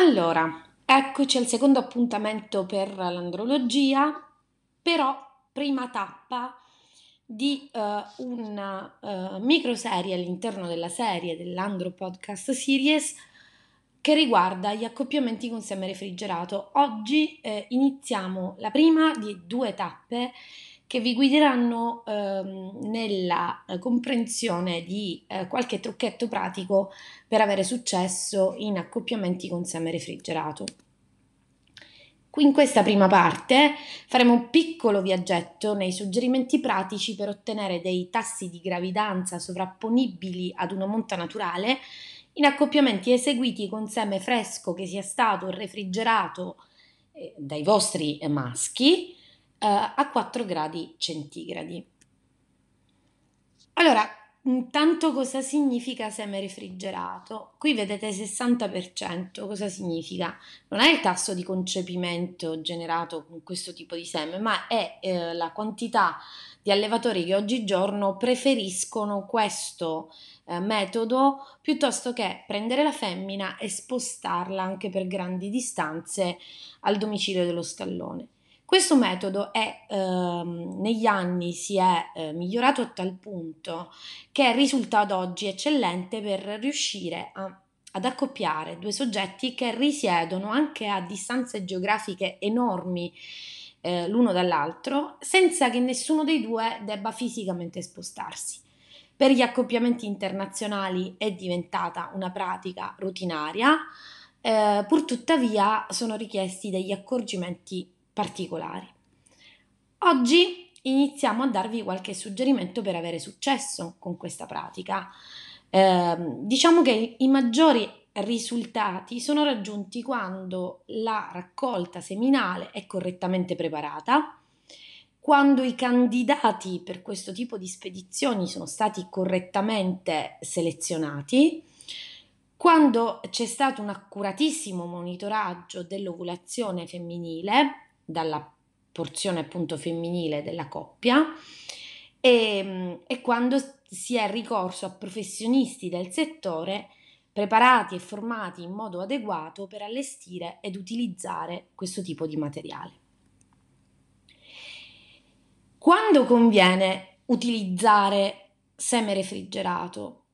Allora, eccoci al secondo appuntamento per l'andrologia, però prima tappa di uh, eh, una uh, eh, microserie all'interno della serie dell'Andro Podcast Series che riguarda gli accoppiamenti con seme refrigerato. Oggi eh, iniziamo la prima di due tappe che vi guideranno ehm, nella eh, comprensione di eh, qualche trucchetto pratico per avere successo in accoppiamenti con seme refrigerato. Qui In questa prima parte faremo un piccolo viaggetto nei suggerimenti pratici per ottenere dei tassi di gravidanza sovrapponibili ad una monta naturale in accoppiamenti eseguiti con seme fresco che sia stato refrigerato eh, dai vostri maschi eh, a 4 gradi centigradi. Allora, intanto mm, cosa significa seme refrigerato? Qui vedete 60%, cosa significa? Non è il tasso di concepimento generato con questo tipo di seme, ma è eh, la quantità di allevatori che oggigiorno preferiscono questo eh, metodo piuttosto che prendere la femmina e spostarla anche per grandi distanze al domicilio dello stallone. Questo metodo è, ehm, negli anni si è eh, migliorato a tal punto che risulta ad oggi eccellente per riuscire a, ad accoppiare due soggetti che risiedono anche a distanze geografiche enormi eh, l'uno dall'altro senza che nessuno dei due debba fisicamente spostarsi. Per gli accoppiamenti internazionali è diventata una pratica rutinaria, eh, pur tuttavia sono richiesti degli accorgimenti particolari. Oggi iniziamo a darvi qualche suggerimento per avere successo con questa pratica. Eh, diciamo che i maggiori risultati sono raggiunti quando la raccolta seminale è correttamente preparata, quando i candidati per questo tipo di spedizioni sono stati correttamente selezionati, quando c'è stato un accuratissimo monitoraggio dell'ovulazione femminile dalla porzione appunto femminile della coppia e, ehm, e quando si è ricorso a professionisti del settore preparati e formati in modo adeguato per allestire ed utilizzare questo tipo di materiale. Quando conviene utilizzare seme refrigerato?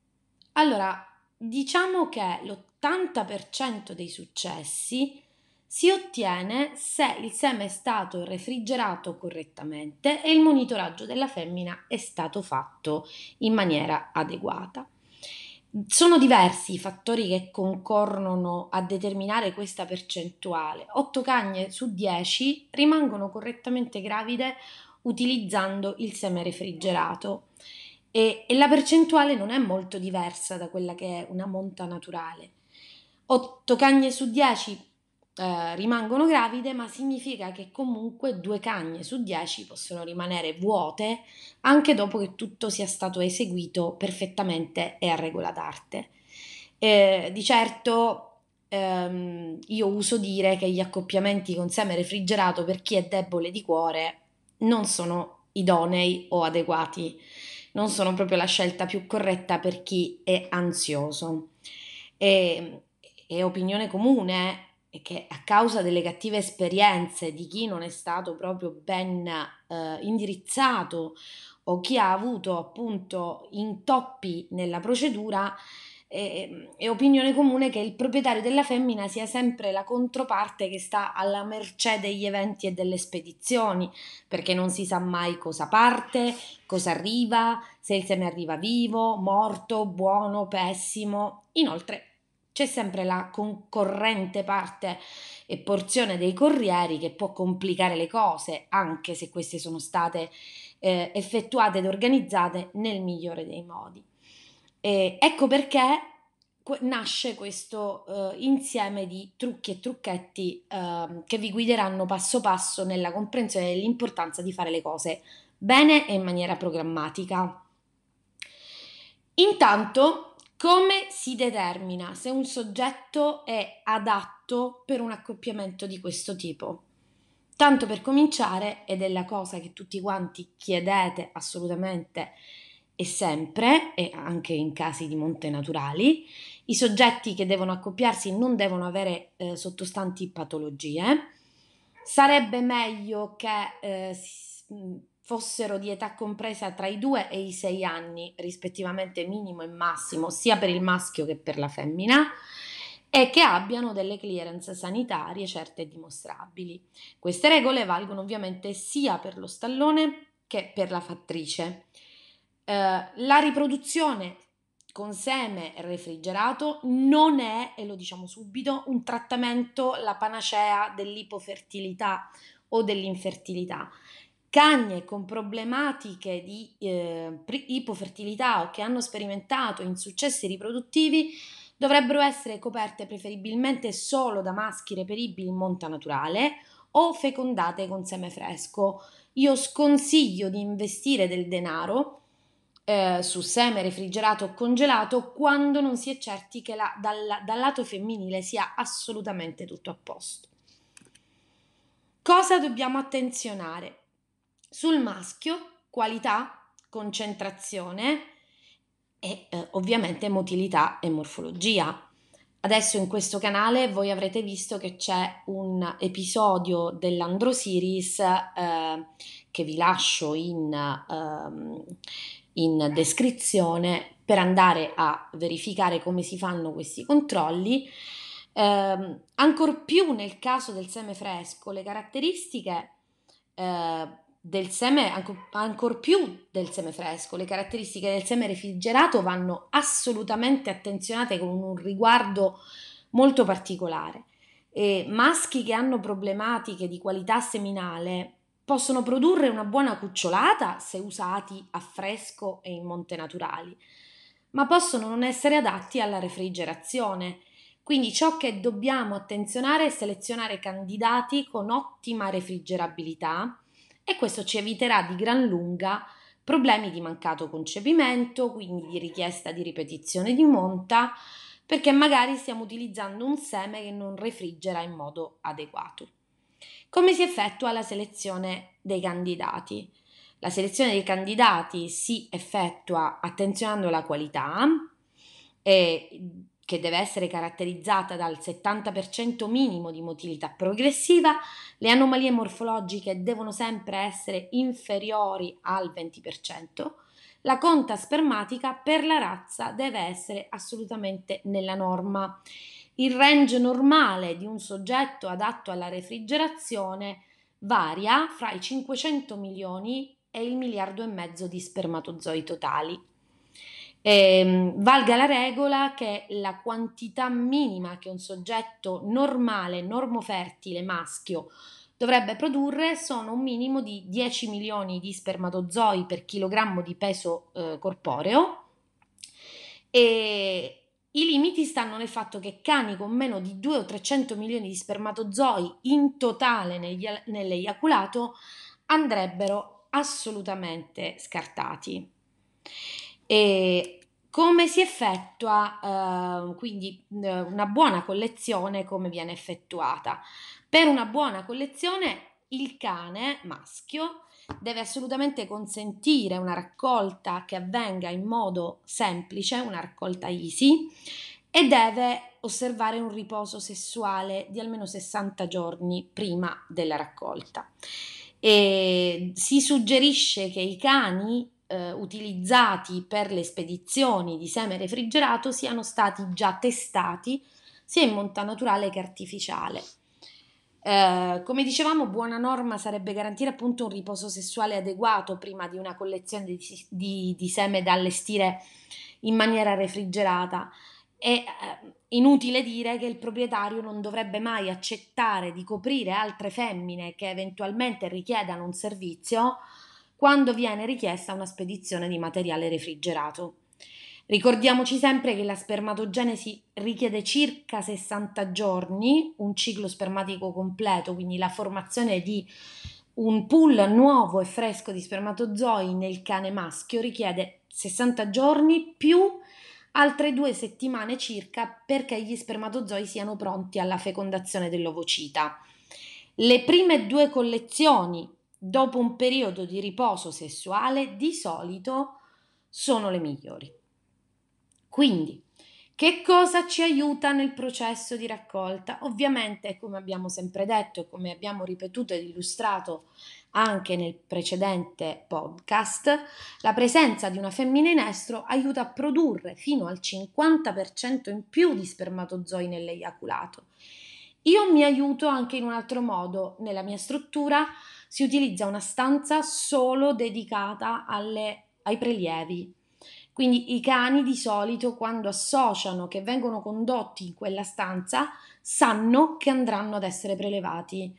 Allora, diciamo che l'80% dei successi si ottiene se il seme è stato refrigerato correttamente e il monitoraggio della femmina è stato fatto in maniera adeguata. Sono diversi i fattori che concorrono a determinare questa percentuale. 8 cagne su 10 rimangono correttamente gravide utilizzando il seme refrigerato e, e la percentuale non è molto diversa da quella che è una monta naturale. 8 cagne su 10 eh, rimangono gravide, ma significa che comunque due cagne su dieci possono rimanere vuote anche dopo che tutto sia stato eseguito perfettamente e a regola d'arte. Eh, di certo ehm, io uso dire che gli accoppiamenti con seme refrigerato per chi è debole di cuore non sono idonei o adeguati, non sono proprio la scelta più corretta per chi è ansioso. E, è opinione comune e che a causa delle cattive esperienze di chi non è stato proprio ben eh, indirizzato o chi ha avuto appunto intoppi nella procedura, eh, è opinione comune che il proprietario della femmina sia sempre la controparte che sta alla mercé degli eventi e delle spedizioni, perché non si sa mai cosa parte, cosa arriva, se il seme arriva vivo, morto, buono, pessimo. Inoltre c'è sempre la concorrente parte e porzione dei corrieri che può complicare le cose, anche se queste sono state eh, effettuate ed organizzate nel migliore dei modi. E ecco perché nasce questo eh, insieme di trucchi e trucchetti eh, che vi guideranno passo passo nella comprensione dell'importanza di fare le cose bene e in maniera programmatica. Intanto come si determina se un soggetto è adatto per un accoppiamento di questo tipo? Tanto per cominciare, ed è la cosa che tutti quanti chiedete assolutamente e sempre, e anche in casi di monte naturali, i soggetti che devono accoppiarsi non devono avere eh, sottostanti patologie. Sarebbe meglio che eh, fossero di età compresa tra i 2 e i 6 anni, rispettivamente minimo e massimo, sia per il maschio che per la femmina, e che abbiano delle clearance sanitarie certe e dimostrabili. Queste regole valgono ovviamente sia per lo stallone che per la fattrice. Eh, la riproduzione con seme refrigerato non è, e lo diciamo subito, un trattamento, la panacea dell'ipofertilità o dell'infertilità cagne con problematiche di eh, ipofertilità o che hanno sperimentato insuccessi riproduttivi dovrebbero essere coperte preferibilmente solo da maschi reperibili in monta naturale o fecondate con seme fresco. Io sconsiglio di investire del denaro eh, su seme refrigerato o congelato quando non si è certi che la, dal, dal lato femminile sia assolutamente tutto a posto. Cosa dobbiamo attenzionare? Sul maschio, qualità, concentrazione e eh, ovviamente motilità e morfologia. Adesso in questo canale voi avrete visto che c'è un episodio dell'Androsiris eh, che vi lascio in, eh, in, descrizione per andare a verificare come si fanno questi controlli. Eh, ancor più nel caso del seme fresco, le caratteristiche eh, del seme, ancor più del seme fresco. Le caratteristiche del seme refrigerato vanno assolutamente attenzionate con un riguardo molto particolare. E maschi che hanno problematiche di qualità seminale possono produrre una buona cucciolata se usati a fresco e in monte naturali, ma possono non essere adatti alla refrigerazione. Quindi ciò che dobbiamo attenzionare è selezionare candidati con ottima refrigerabilità, e questo ci eviterà di gran lunga problemi di mancato concepimento, quindi di richiesta di ripetizione di monta, perché magari stiamo utilizzando un seme che non refrigera in modo adeguato. Come si effettua la selezione dei candidati? La selezione dei candidati si effettua attenzionando la qualità, e che deve essere caratterizzata dal 70% minimo di motilità progressiva, le anomalie morfologiche devono sempre essere inferiori al 20%, la conta spermatica per la razza deve essere assolutamente nella norma. Il range normale di un soggetto adatto alla refrigerazione varia fra i 500 milioni e il miliardo e mezzo di spermatozoi totali eh, valga la regola che la quantità minima che un soggetto normale, normofertile, maschio dovrebbe produrre sono un minimo di 10 milioni di spermatozoi per chilogrammo di peso eh, corporeo e i limiti stanno nel fatto che cani con meno di 2 o 300 milioni di spermatozoi in totale negli, nell'eiaculato andrebbero assolutamente scartati. E come si effettua ehm, eh, quindi una buona collezione, come viene effettuata? Per una buona collezione il cane maschio deve assolutamente consentire una raccolta che avvenga in modo semplice, una raccolta easy, e deve osservare un riposo sessuale di almeno 60 giorni prima della raccolta. E si suggerisce che i cani eh, utilizzati per le spedizioni di seme refrigerato siano stati già testati sia in monta naturale che artificiale. Eh, come dicevamo, buona norma sarebbe garantire appunto un riposo sessuale adeguato prima di una collezione di, di, di seme da allestire in maniera refrigerata. È eh, inutile dire che il proprietario non dovrebbe mai accettare di coprire altre femmine che eventualmente richiedano un servizio quando viene richiesta una spedizione di materiale refrigerato. Ricordiamoci sempre che la spermatogenesi richiede circa 60 giorni, un ciclo spermatico completo, quindi la formazione di un pool nuovo e fresco di spermatozoi nel cane maschio richiede 60 giorni più altre due settimane circa perché gli spermatozoi siano pronti alla fecondazione dell'ovocita. Le prime due collezioni dopo un periodo di riposo sessuale di solito sono le migliori. Quindi, che cosa ci aiuta nel processo di raccolta? Ovviamente, come abbiamo sempre detto e come abbiamo ripetuto ed illustrato anche nel precedente podcast, la presenza di una femmina in estro aiuta a produrre fino al 50% in più di spermatozoi nell'eiaculato. Io mi aiuto anche in un altro modo nella mia struttura si utilizza una stanza solo dedicata alle, ai prelievi. Quindi i cani di solito quando associano che vengono condotti in quella stanza sanno che andranno ad essere prelevati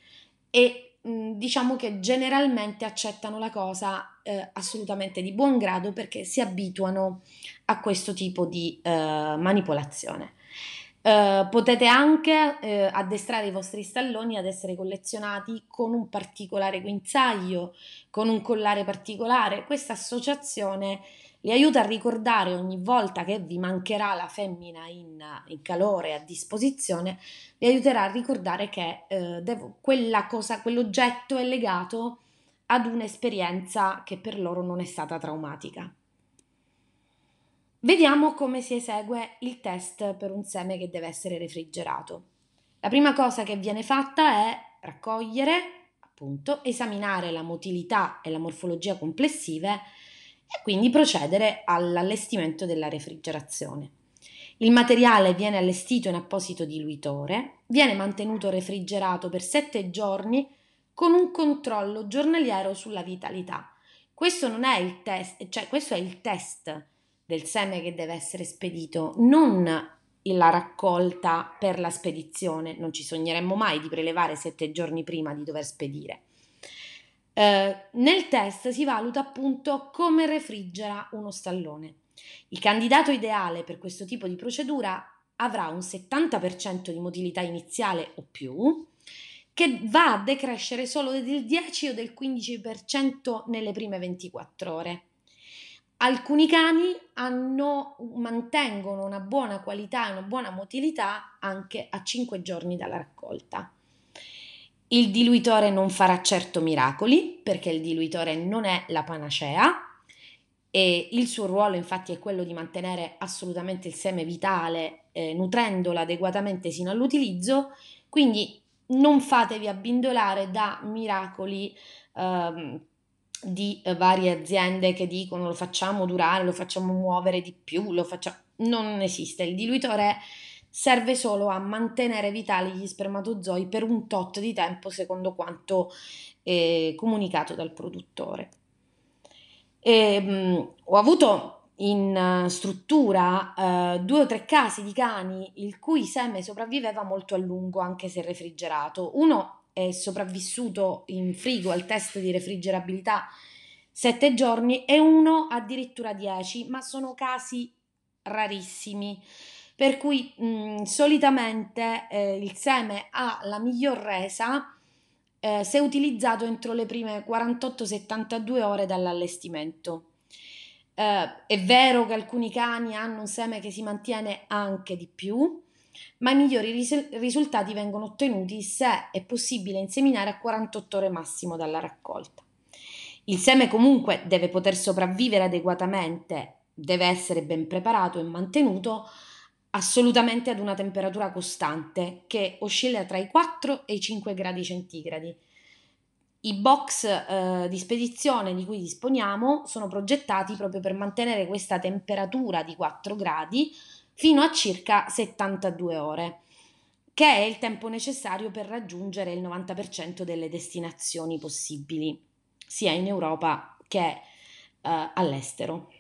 e mh, diciamo che generalmente accettano la cosa eh, assolutamente di buon grado perché si abituano a questo tipo di eh, manipolazione. Eh, potete anche eh, addestrare i vostri stalloni ad essere collezionati con un particolare guinzaglio, con un collare particolare. Questa associazione li aiuta a ricordare ogni volta che vi mancherà la femmina in, in calore a disposizione, vi aiuterà a ricordare che eh, devo, quella cosa, quell'oggetto è legato ad un'esperienza che per loro non è stata traumatica. Vediamo come si esegue il test per un seme che deve essere refrigerato. La prima cosa che viene fatta è raccogliere, appunto, esaminare la motilità e la morfologia complessive e quindi procedere all'allestimento della refrigerazione. Il materiale viene allestito in apposito diluitore, viene mantenuto refrigerato per 7 giorni con un controllo giornaliero sulla vitalità. Questo, è il test, cioè questo è il test del seme che deve essere spedito, non la raccolta per la spedizione, non ci sogneremmo mai di prelevare sette giorni prima di dover spedire. Eh, nel test si valuta appunto come refrigera uno stallone. Il candidato ideale per questo tipo di procedura avrà un 70% di motilità iniziale o più, che va a decrescere solo del 10 o del 15% nelle prime 24 ore. Alcuni cani hanno, mantengono una buona qualità e una buona motilità anche a 5 giorni dalla raccolta. Il diluitore non farà certo miracoli perché il diluitore non è la panacea e il suo ruolo infatti è quello di mantenere assolutamente il seme vitale eh, nutrendolo adeguatamente sino all'utilizzo, quindi non fatevi abbindolare da miracoli eh, di eh, varie aziende che dicono lo facciamo durare, lo facciamo muovere di più, lo facciamo... Non esiste, il diluitore serve solo a mantenere vitali gli spermatozoi per un tot di tempo secondo quanto eh, comunicato dal produttore. E, ehm, mh, ho avuto in eh, struttura eh, due o tre casi di cani il cui seme sopravviveva molto a lungo anche se refrigerato. Uno è sopravvissuto in frigo al test di refrigerabilità 7 giorni e uno addirittura 10, ma sono casi rarissimi. Per cui mh, mm, solitamente eh, il seme ha la miglior resa eh, se utilizzato entro le prime 48-72 ore dall'allestimento. Eh, è vero che alcuni cani hanno un seme che si mantiene anche di più, ma i migliori ris- risultati vengono ottenuti se è possibile inseminare a 48 ore massimo dalla raccolta. Il seme comunque deve poter sopravvivere adeguatamente, deve essere ben preparato e mantenuto assolutamente ad una temperatura costante che oscilla tra i 4 e i 5 gradi centigradi. I box eh, di spedizione di cui disponiamo sono progettati proprio per mantenere questa temperatura di 4 gradi fino a circa 72 ore, che è il tempo necessario per raggiungere il 90% delle destinazioni possibili, sia in Europa che uh, all'estero,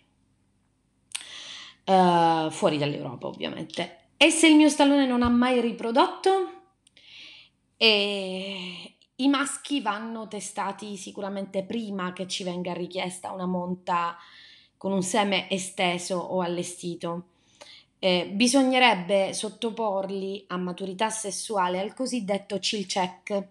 uh, fuori dall'Europa ovviamente. E se il mio stallone non ha mai riprodotto? E i maschi vanno testati sicuramente prima che ci venga richiesta una monta con un seme esteso o allestito eh, bisognerebbe sottoporli a maturità sessuale al cosiddetto chill check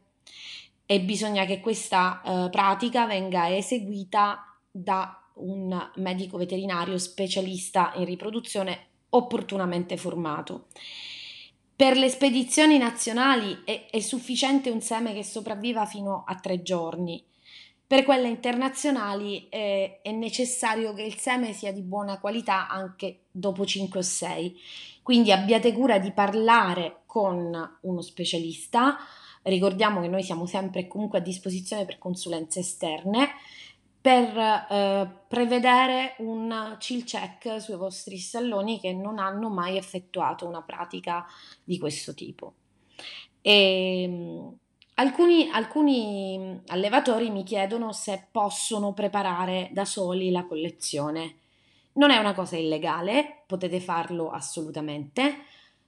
e bisogna che questa eh, pratica venga eseguita da un medico veterinario specialista in riproduzione opportunamente formato. Per le spedizioni nazionali è, è sufficiente un seme che sopravviva fino a tre giorni per quelle internazionali eh, è necessario che il seme sia di buona qualità anche dopo 5 o 6. Quindi abbiate cura di parlare con uno specialista. Ricordiamo che noi siamo sempre comunque a disposizione per consulenze esterne per eh, prevedere un chill check sui vostri stalloni che non hanno mai effettuato una pratica di questo tipo. E, ehm, Alcuni, alcuni, allevatori mi chiedono se possono preparare da soli la collezione. Non è una cosa illegale, potete farlo assolutamente.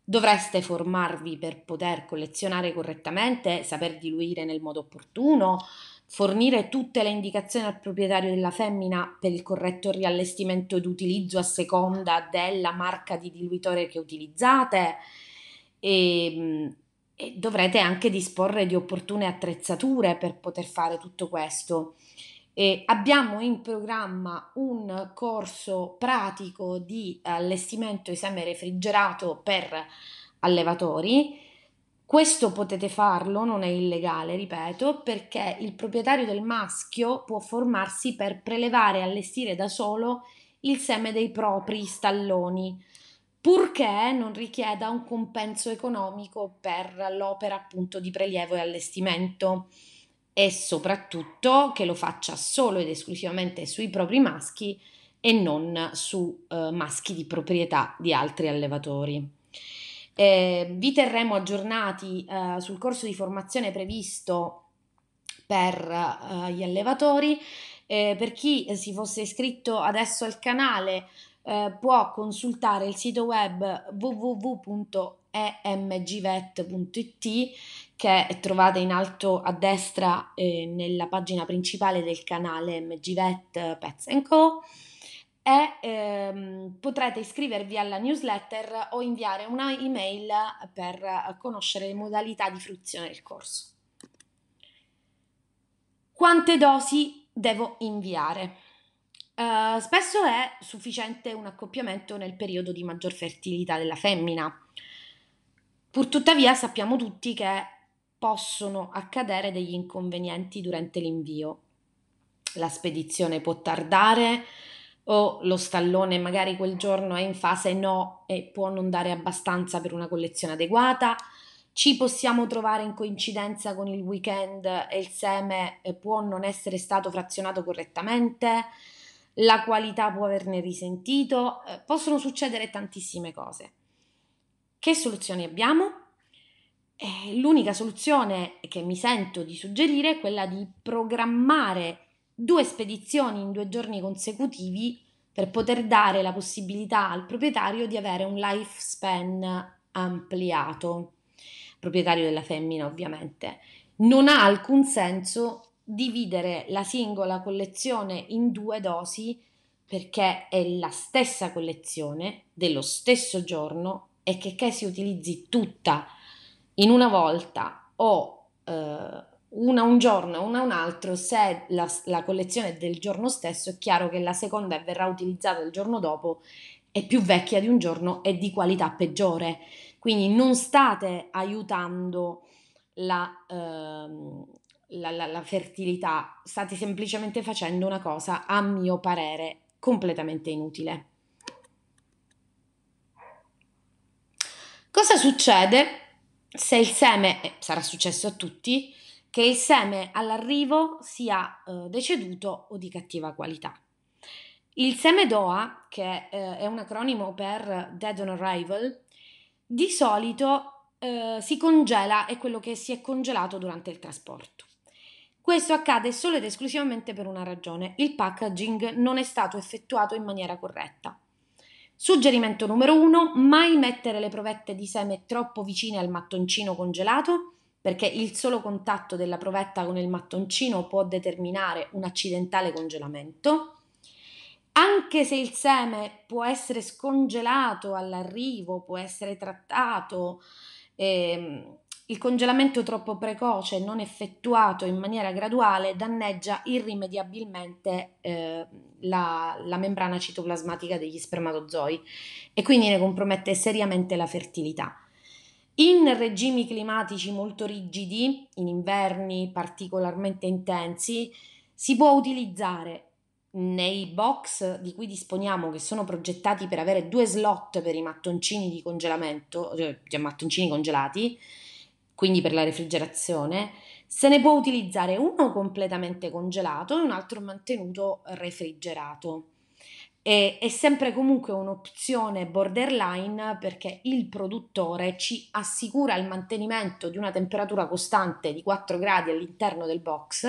Dovreste formarvi per poter collezionare correttamente, saper diluire nel modo opportuno, fornire tutte le indicazioni al proprietario della femmina per il corretto riallestimento ed utilizzo a seconda della marca di diluitore che utilizzate. E, e dovrete anche disporre di opportune attrezzature per poter fare tutto questo. E abbiamo in programma un corso pratico di eh, allestimento esame refrigerato per allevatori. Questo potete farlo, non è illegale, ripeto, perché il proprietario del maschio può formarsi per prelevare e allestire da solo il seme dei propri stalloni purché non richieda un compenso economico per l'opera appunto di prelievo e allestimento e soprattutto che lo faccia solo ed esclusivamente sui propri maschi e non su eh, maschi di proprietà di altri allevatori. Eh, vi terremo aggiornati eh, sul corso di formazione previsto per eh, gli allevatori. Eh, per chi si fosse iscritto adesso al canale eh, può consultare il sito web www.emgvet.it che trovate in alto a destra eh, nella pagina principale del canale MGVET Pets Co. E, ehm, potrete iscrivervi alla newsletter o inviare una email per conoscere le modalità di fruizione del corso. Quante dosi devo inviare? Uh, spesso è sufficiente un accoppiamento nel periodo di maggior fertilità della femmina. Purtuttavia sappiamo tutti che possono accadere degli inconvenienti durante l'invio. La spedizione può tardare o lo stallone magari quel giorno è in fase no e può non dare abbastanza per una collezione adeguata. Ci possiamo trovare in coincidenza con il weekend e il seme può non essere stato frazionato correttamente la qualità può averne risentito, eh, possono succedere tantissime cose. Che soluzioni abbiamo? Eh, l'unica soluzione che mi sento di suggerire è quella di programmare due spedizioni in due giorni consecutivi per poter dare la possibilità al proprietario di avere un lifespan ampliato, proprietario della femmina ovviamente. Non ha alcun senso dividere la singola collezione in due dosi perché è la stessa collezione dello stesso giorno e che, che si utilizzi tutta in una volta o eh, una un giorno e una un altro, se la, la collezione del giorno stesso, è chiaro che la seconda verrà utilizzata il giorno dopo è più vecchia di un giorno e di qualità peggiore. Quindi non state aiutando la, ehm, la, la, la fertilità, state semplicemente facendo una cosa, a mio parere, completamente inutile. Cosa succede se il seme, eh, sarà successo a tutti, che il seme all'arrivo sia eh, deceduto o di cattiva qualità? Il seme DOA, che eh, è un acronimo per Dead on Arrival, di solito eh, si congela, è quello che si è congelato durante il trasporto. Questo accade solo ed esclusivamente per una ragione, il packaging non è stato effettuato in maniera corretta. Suggerimento numero 1, mai mettere le provette di seme troppo vicine al mattoncino congelato, perché il solo contatto della provetta con il mattoncino può determinare un accidentale congelamento. Anche se il seme può essere scongelato all'arrivo, può essere trattato, ehm, il congelamento troppo precoce, non effettuato in maniera graduale, danneggia irrimediabilmente eh, la, la membrana citoplasmatica degli spermatozoi e quindi ne compromette seriamente la fertilità. In regimi climatici molto rigidi, in inverni particolarmente intensi, si può utilizzare nei box di cui disponiamo, che sono progettati per avere due slot per i mattoncini di congelamento, eh, cioè mattoncini congelati, quindi per la refrigerazione, se ne può utilizzare uno completamente congelato e un altro mantenuto refrigerato. E, è sempre comunque un'opzione borderline perché il produttore ci assicura il mantenimento di una temperatura costante di 4 gradi all'interno del box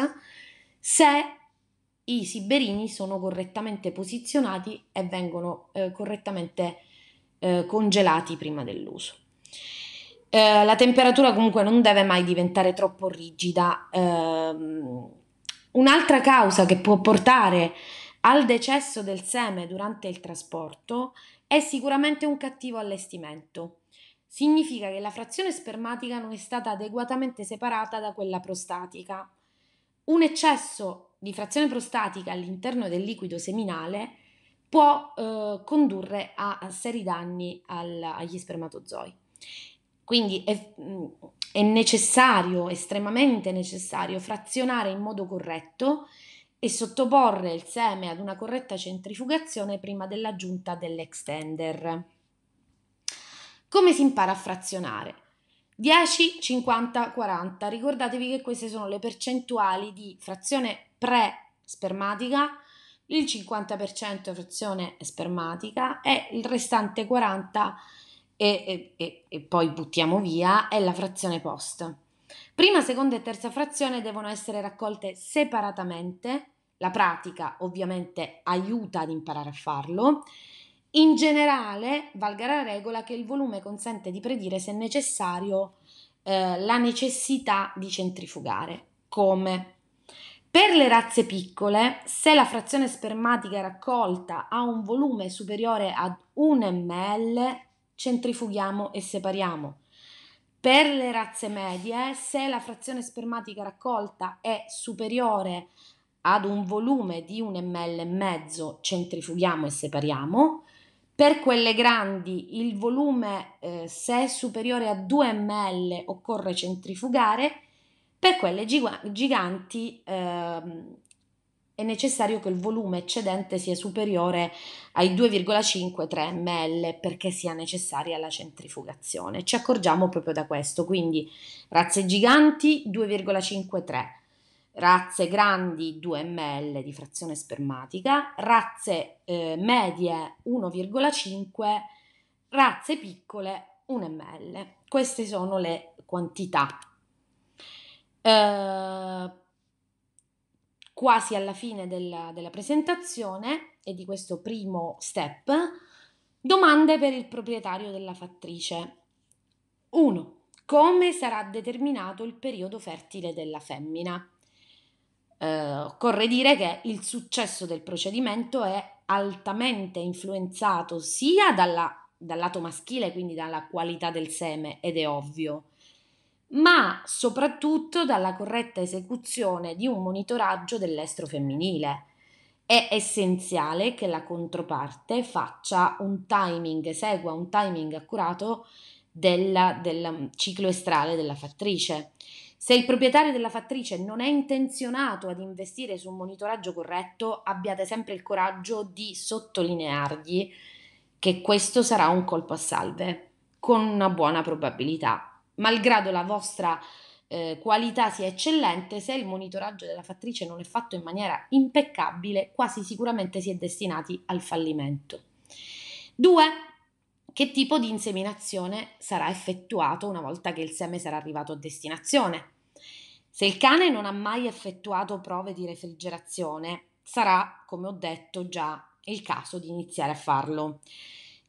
se i siberini sono correttamente posizionati e vengono eh, correttamente eh, congelati prima dell'uso. Eh, la temperatura comunque non deve mai diventare troppo rigida. Eh, un'altra causa che può portare al decesso del seme durante il trasporto è sicuramente un cattivo allestimento. Significa che la frazione spermatica non è stata adeguatamente separata da quella prostatica. Un eccesso di frazione prostatica all'interno del liquido seminale può eh, condurre a, a seri danni al, agli spermatozoi. Quindi è, mm, è necessario, estremamente necessario, frazionare in modo corretto e sottoporre il seme ad una corretta centrifugazione prima dell'aggiunta dell'extender. Come si impara a frazionare? 10, 50, 40. Ricordatevi che queste sono le percentuali di frazione pre-spermatica, il 50% frazione spermatica e il restante 40% e, e, e poi buttiamo via è la frazione post. Prima, seconda e terza frazione devono essere raccolte separatamente. La pratica ovviamente aiuta ad imparare a farlo. In generale, valga la regola che il volume consente di predire se necessario eh, la necessità di centrifugare. Come? Per le razze piccole, se la frazione spermatica raccolta ha un volume superiore ad 1 ml, centrifughiamo e separiamo. Per le razze medie, se la frazione spermatica raccolta è superiore ad un volume di un ml e mezzo, centrifughiamo e separiamo. Per quelle grandi il volume eh, se è superiore a 2 ml occorre centrifugare, per quelle giga- giganti eh, è necessario che il volume eccedente sia superiore ai 2,5-3 ml perché sia necessaria la centrifugazione. Ci accorgiamo proprio da questo, quindi razze giganti 2,5-3, razze grandi 2 ml di frazione spermatica, razze eh, medie 1,5, razze piccole 1 ml. Queste sono le quantità. Eh, quasi alla fine della, della presentazione e di questo primo step, domande per il proprietario della fattrice. 1. Come sarà determinato il periodo fertile della femmina? Eh, occorre dire che il successo del procedimento è altamente influenzato sia dalla, dal lato maschile, quindi dalla qualità del seme, ed è ovvio, ma soprattutto dalla corretta esecuzione di un monitoraggio dell'estro femminile. È essenziale che la controparte faccia un timing, segua un timing accurato del, del ciclo estrale della fattrice. Se il proprietario della fattrice non è intenzionato ad investire su un monitoraggio corretto, abbiate sempre il coraggio di sottolineargli che questo sarà un colpo a salve, con una buona probabilità malgrado la vostra eh, qualità sia eccellente, se il monitoraggio della fattrice non è fatto in maniera impeccabile, quasi sicuramente si è destinati al fallimento. 2. Che tipo di inseminazione sarà effettuato una volta che il seme sarà arrivato a destinazione? Se il cane non ha mai effettuato prove di refrigerazione, sarà, come ho detto già, il caso di iniziare a farlo.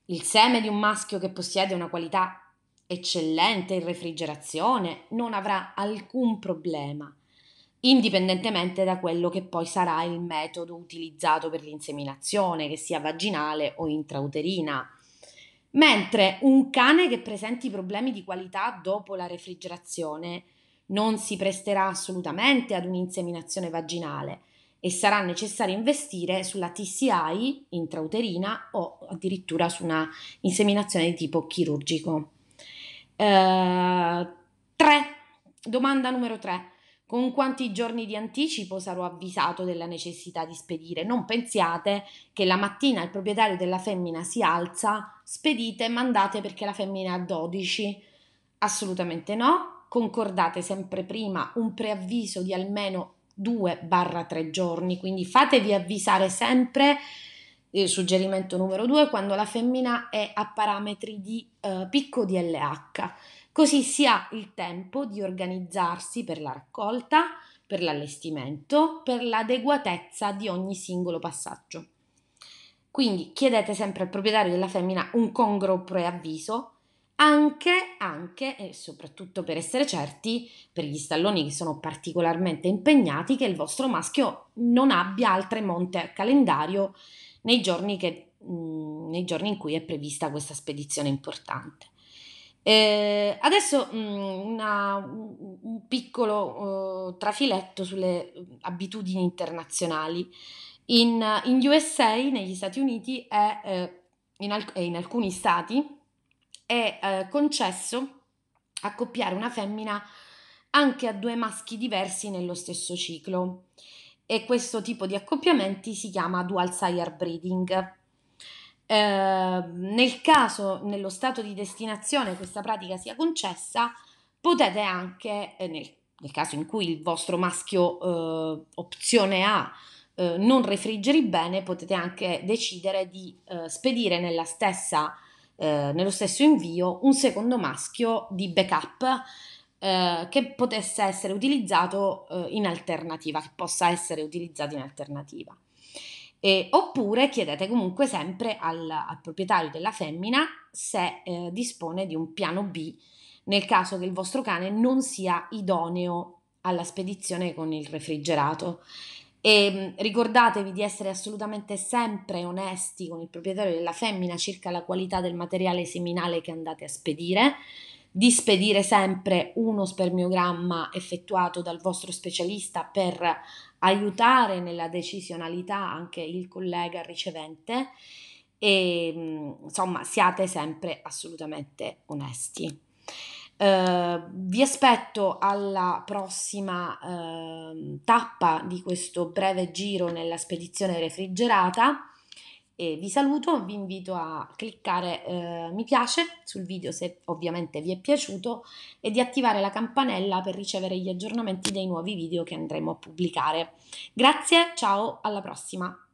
Il seme di un maschio che possiede una qualità eccellente in refrigerazione, non avrà alcun problema, indipendentemente da quello che poi sarà il metodo utilizzato per l'inseminazione, che sia vaginale o intrauterina. Mentre un cane che presenti problemi di qualità dopo la refrigerazione non si presterà assolutamente ad un'inseminazione vaginale e sarà necessario investire sulla TCI intrauterina o addirittura su una inseminazione di tipo chirurgico. 3. Eh, Domanda numero 3. Con quanti giorni di anticipo sarò avvisato della necessità di spedire? Non pensiate che la mattina il proprietario della femmina si alza, spedite, mandate perché la femmina ha 12. Assolutamente no. Concordate sempre prima un preavviso di almeno 2-3 giorni, quindi fatevi avvisare sempre il suggerimento numero 2 quando la femmina è a parametri di eh, picco di LH, così si ha il tempo di organizzarsi per la raccolta, per l'allestimento, per l'adeguatezza di ogni singolo passaggio. Quindi chiedete sempre al proprietario della femmina un congruo preavviso, anche, anche e soprattutto per essere certi, per gli stalloni che sono particolarmente impegnati, che il vostro maschio non abbia altre monte a calendario nei giorni, che, mh, mm, nei giorni in cui è prevista questa spedizione importante. Eh, adesso mh, mm, una, un piccolo uh, trafiletto sulle mm, abitudini internazionali. In, in, USA, negli Stati Uniti, è, eh, in, alc- in, alcuni stati è eh, concesso accoppiare una femmina anche a due maschi diversi nello stesso ciclo e questo tipo di accoppiamenti si chiama dual sire breeding. Eh, nel caso nello stato di destinazione questa pratica sia concessa, potete anche, eh, nel, nel, caso in cui il vostro maschio eh, opzione A eh, non refrigeri bene, potete anche decidere di eh, spedire nella stessa, eh, nello stesso invio un secondo maschio di backup eh, che potesse essere utilizzato eh, in alternativa, che possa essere utilizzato in alternativa. E, oppure chiedete comunque sempre al, al proprietario della femmina se eh, dispone di un piano B nel caso che il vostro cane non sia idoneo alla spedizione con il refrigerato. E mm, ricordatevi di essere assolutamente sempre onesti con il proprietario della femmina circa la qualità del materiale seminale che andate a spedire di spedire sempre uno spermiogramma effettuato dal vostro specialista per aiutare nella decisionalità anche il collega ricevente e insomma siate sempre assolutamente onesti. Uh, vi aspetto alla prossima uh, tappa di questo breve giro nella spedizione refrigerata e vi saluto, vi invito a cliccare eh, mi piace sul video se ovviamente vi è piaciuto e di attivare la campanella per ricevere gli aggiornamenti dei nuovi video che andremo a pubblicare. Grazie, ciao, alla prossima!